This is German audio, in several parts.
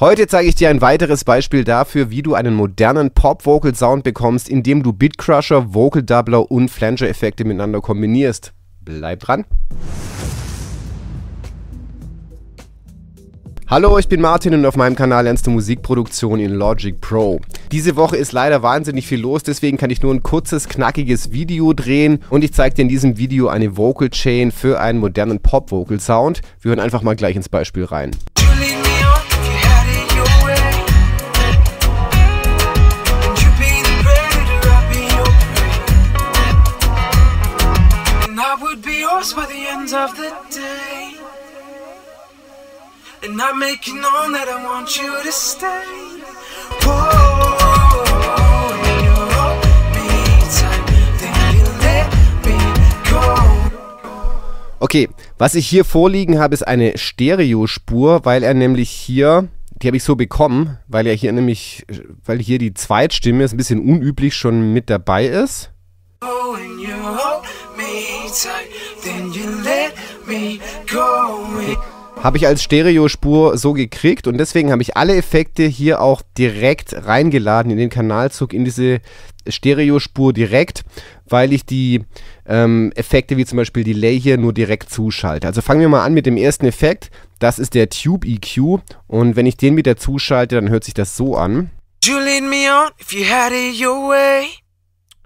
Heute zeige ich dir ein weiteres Beispiel dafür, wie du einen modernen Pop-Vocal-Sound bekommst, indem du Beatcrusher, Vocal-Doubler und Flanger-Effekte miteinander kombinierst. Bleib dran! Hallo, ich bin Martin und auf meinem Kanal lernst du Musikproduktion in Logic Pro. Diese Woche ist leider wahnsinnig viel los, deswegen kann ich nur ein kurzes, knackiges Video drehen und ich zeige dir in diesem Video eine Vocal Chain für einen modernen Pop-Vocal-Sound. Wir hören einfach mal gleich ins Beispiel rein. Cause by the end of the day, and I'm making known that I want you to stay. Okay, was ich hier vorliegen habe, ist eine Stereospur, weil er nämlich hier, die habe ich so bekommen, weil er hier nämlich, äh, weil hier die Zweitstimme ist ein bisschen unüblich schon mit dabei ist. Habe ich als Stereospur so gekriegt und deswegen habe ich alle Effekte hier auch direkt reingeladen in den Kanalzug, in diese Stereospur direkt, weil ich die ähm, Effekte wie zum Beispiel Delay hier nur direkt zuschalte. Also fangen wir mal an mit dem ersten Effekt. Das ist der Tube EQ und wenn ich den wieder zuschalte, dann hört sich das so an. You lead me on if you had it your way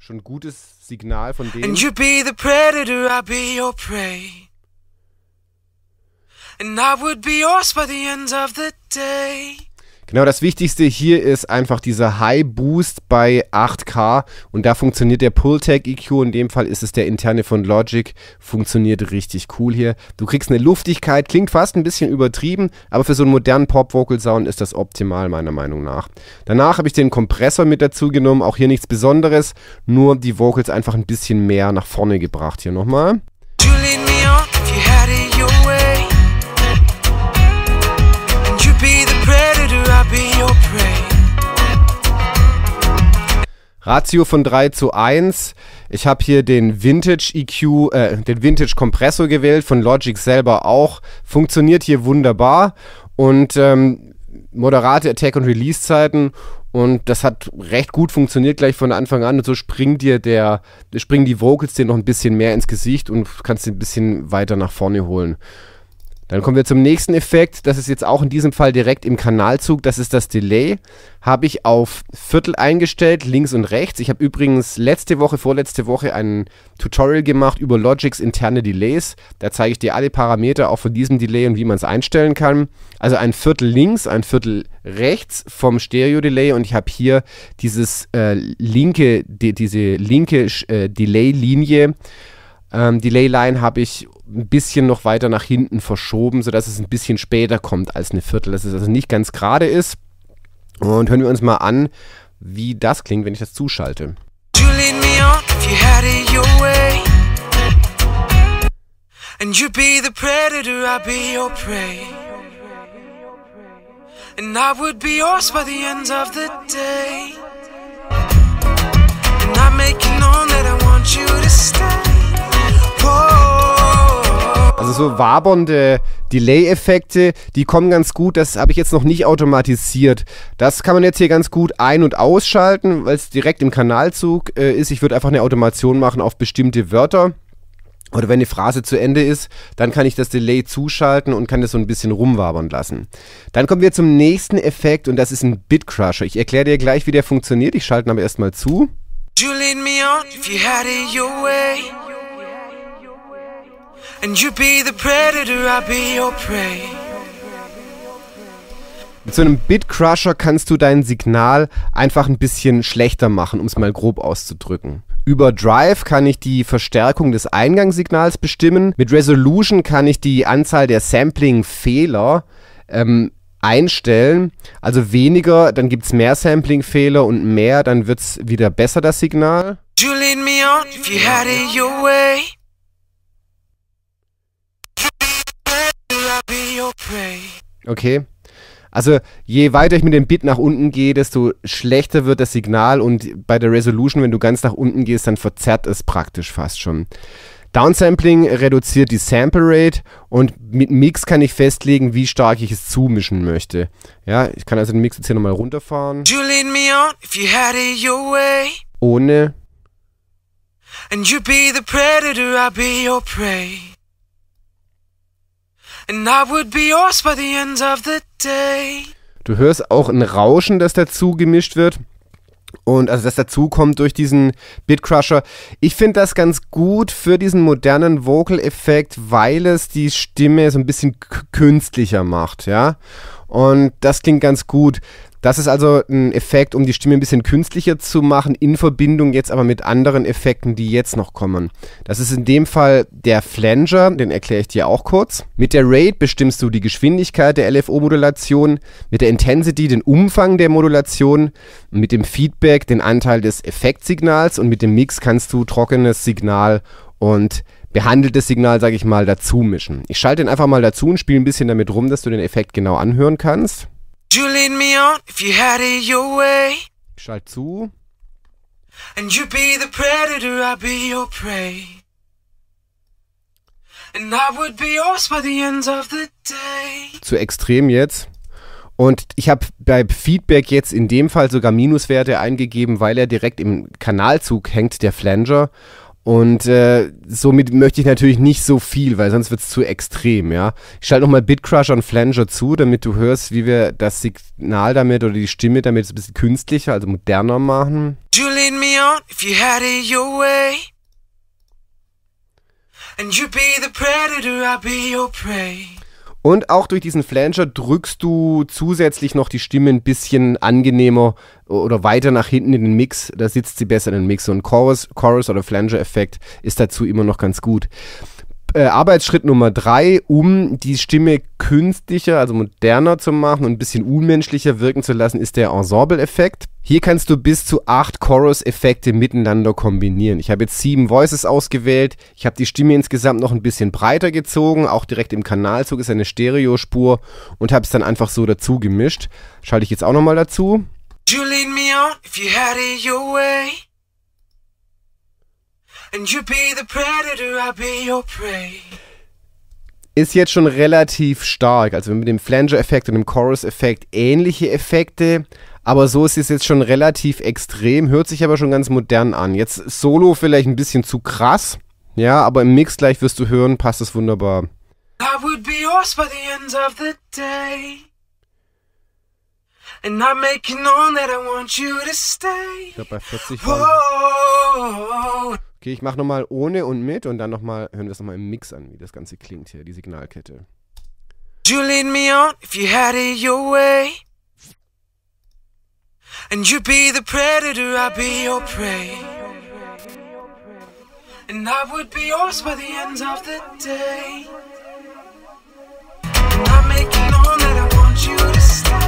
schon gutes Signal von denen. And you be the predator, I be your prey. And I would be yours by the end of the day. Genau, das Wichtigste hier ist einfach dieser High Boost bei 8K und da funktioniert der Pull-Tag EQ, in dem Fall ist es der interne von Logic, funktioniert richtig cool hier. Du kriegst eine Luftigkeit, klingt fast ein bisschen übertrieben, aber für so einen modernen Pop-Vocal-Sound ist das optimal meiner Meinung nach. Danach habe ich den Kompressor mit dazu genommen, auch hier nichts Besonderes, nur die Vocals einfach ein bisschen mehr nach vorne gebracht hier nochmal. Ratio von 3 zu 1. Ich habe hier den Vintage EQ, äh, den Vintage Kompressor gewählt, von Logic selber auch. Funktioniert hier wunderbar und ähm, moderate Attack- und Release-Zeiten. Und das hat recht gut funktioniert gleich von Anfang an. Und so springt dir der, springen die Vocals dir noch ein bisschen mehr ins Gesicht und kannst sie ein bisschen weiter nach vorne holen. Dann kommen wir zum nächsten Effekt. Das ist jetzt auch in diesem Fall direkt im Kanalzug. Das ist das Delay. Habe ich auf Viertel eingestellt, links und rechts. Ich habe übrigens letzte Woche, vorletzte Woche ein Tutorial gemacht über Logics interne Delays. Da zeige ich dir alle Parameter auch von diesem Delay und wie man es einstellen kann. Also ein Viertel links, ein Viertel rechts vom Stereo-Delay und ich habe hier dieses äh, linke, die, diese linke äh, Delay-Linie ähm, die Leyline habe ich ein bisschen noch weiter nach hinten verschoben, sodass es ein bisschen später kommt als eine Viertel, dass es also nicht ganz gerade ist. Und hören wir uns mal an, wie das klingt, wenn ich das zuschalte. You lead me on if you had it your way. And you be the predator, I'll be your prey. And I would be yours by the end of the day. so wabernde Delay-Effekte, die kommen ganz gut. Das habe ich jetzt noch nicht automatisiert. Das kann man jetzt hier ganz gut ein- und ausschalten, weil es direkt im Kanalzug äh, ist. Ich würde einfach eine Automation machen auf bestimmte Wörter. Oder wenn die Phrase zu Ende ist, dann kann ich das Delay zuschalten und kann das so ein bisschen rumwabern lassen. Dann kommen wir zum nächsten Effekt und das ist ein Bitcrusher. Ich erkläre dir gleich, wie der funktioniert. Ich schalte ihn aber erstmal zu. You lead me on if you had it your way. And you be the predator, I be your prey. Mit so einem Bitcrusher kannst du dein Signal einfach ein bisschen schlechter machen, um es mal grob auszudrücken. Über Drive kann ich die Verstärkung des Eingangssignals bestimmen. Mit Resolution kann ich die Anzahl der Sampling-Fehler ähm, einstellen. Also weniger, dann gibt es mehr Sampling-Fehler und mehr, dann wird es wieder besser, das Signal. You lead me on if you had it your way. Okay. Also je weiter ich mit dem Bit nach unten gehe, desto schlechter wird das Signal und bei der Resolution, wenn du ganz nach unten gehst, dann verzerrt es praktisch fast schon. Downsampling reduziert die Sample Rate und mit Mix kann ich festlegen, wie stark ich es zumischen möchte. Ja, ich kann also den Mix jetzt hier nochmal runterfahren. Ohne. And you be the predator, I'll be your prey. And I would be yours by the end of the day. Du hörst auch ein Rauschen, das dazu gemischt wird. Und also das dazu kommt durch diesen Bitcrusher. Ich finde das ganz gut für diesen modernen Vocal-Effekt, weil es die Stimme so ein bisschen künstlicher macht, ja. Und das klingt ganz gut. Das ist also ein Effekt, um die Stimme ein bisschen künstlicher zu machen, in Verbindung jetzt aber mit anderen Effekten, die jetzt noch kommen. Das ist in dem Fall der Flanger, den erkläre ich dir auch kurz. Mit der Rate bestimmst du die Geschwindigkeit der LFO-Modulation, mit der Intensity den Umfang der Modulation, mit dem Feedback den Anteil des Effektsignals und mit dem Mix kannst du trockenes Signal und behandeltes Signal, sage ich mal, dazu mischen. Ich schalte den einfach mal dazu und spiele ein bisschen damit rum, dass du den Effekt genau anhören kannst. You lead me on if you had it your way. Schalt zu. And you be the predator, I be your prey. And I would be yours by the end of the day. Zu extrem jetzt. Und ich habe bei Feedback jetzt in dem Fall sogar Minuswerte eingegeben, weil er direkt im Kanalzug hängt, der Flanger. Und äh, somit möchte ich natürlich nicht so viel, weil sonst wird es zu extrem, ja. Ich schalte nochmal Bitcrush und Flanger zu, damit du hörst, wie wir das Signal damit oder die Stimme damit ein bisschen künstlicher, also moderner machen. You lead me on if you had it your way. And you be the predator, I be your prey. Und auch durch diesen Flanger drückst du zusätzlich noch die Stimme ein bisschen angenehmer oder weiter nach hinten in den Mix. Da sitzt sie besser in den Mix. Und Chorus, Chorus oder Flanger-Effekt ist dazu immer noch ganz gut äh, Arbeitsschritt Nummer drei, um die Stimme künstlicher, also moderner zu machen und ein bisschen unmenschlicher wirken zu lassen, ist der Ensemble-Effekt. Hier kannst du bis zu acht Chorus-Effekte miteinander kombinieren. Ich habe jetzt sieben Voices ausgewählt. Ich habe die Stimme insgesamt noch ein bisschen breiter gezogen. Auch direkt im Kanalzug ist eine Stereospur und habe es dann einfach so dazu gemischt. Schalte ich jetzt auch nochmal dazu. You lead me on if you had it your way you be the predator, I be your prey. Ist jetzt schon relativ stark. Also mit dem Flanger-Effekt und dem Chorus-Effekt ähnliche Effekte. Aber so ist es jetzt schon relativ extrem, hört sich aber schon ganz modern an. Jetzt solo vielleicht ein bisschen zu krass. Ja, aber im Mix gleich wirst du hören, passt es wunderbar. I would be yours by the end of the day. And I'm making on that I want you to stay. Ich glaube, bei 40 Whoa. Okay, ich mache nochmal ohne und mit und dann nochmal, hören wir es nochmal im Mix an, wie das Ganze klingt hier, die Signalkette. You lead me on if you had it your way. And you be the predator, I'll be your prey. And I would be yours by the end of the day. And I'm making on that I want you to stay.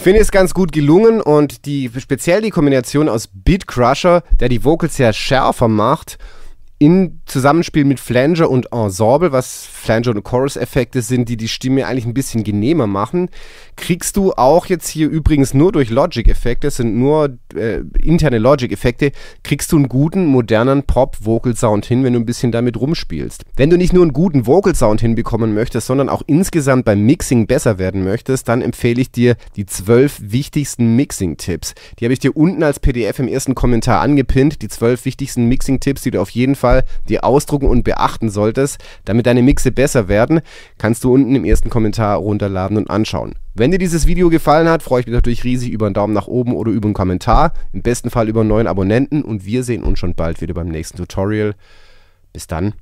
Ich finde es ganz gut gelungen und die, speziell die Kombination aus Beat Crusher, der die Vocals ja schärfer macht in Zusammenspiel mit Flanger und Ensemble, was Flanger und Chorus-Effekte sind, die die Stimme eigentlich ein bisschen genehmer machen, kriegst du auch jetzt hier übrigens nur durch Logic-Effekte, das sind nur äh, interne Logic-Effekte, kriegst du einen guten, modernen Pop-Vocal-Sound hin, wenn du ein bisschen damit rumspielst. Wenn du nicht nur einen guten Vocal-Sound hinbekommen möchtest, sondern auch insgesamt beim Mixing besser werden möchtest, dann empfehle ich dir die zwölf wichtigsten Mixing-Tipps. Die habe ich dir unten als PDF im ersten Kommentar angepinnt, die zwölf wichtigsten Mixing-Tipps, die du auf jeden Fall Fall dir ausdrucken und beachten solltest, damit deine Mixe besser werden, kannst du unten im ersten Kommentar runterladen und anschauen. Wenn dir dieses Video gefallen hat, freue ich mich natürlich riesig über einen Daumen nach oben oder über einen Kommentar. Im besten Fall über einen neuen Abonnenten und wir sehen uns schon bald wieder beim nächsten Tutorial. Bis dann.